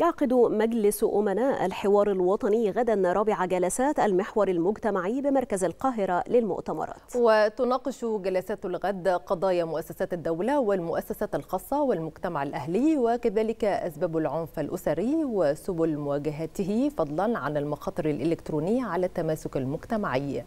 يعقد مجلس أمناء الحوار الوطني غدا رابع جلسات المحور المجتمعي بمركز القاهرة للمؤتمرات وتناقش جلسات الغد قضايا مؤسسات الدولة والمؤسسات الخاصة والمجتمع الأهلي وكذلك أسباب العنف الأسري وسبل مواجهته فضلا عن المخاطر الإلكترونية على التماسك المجتمعي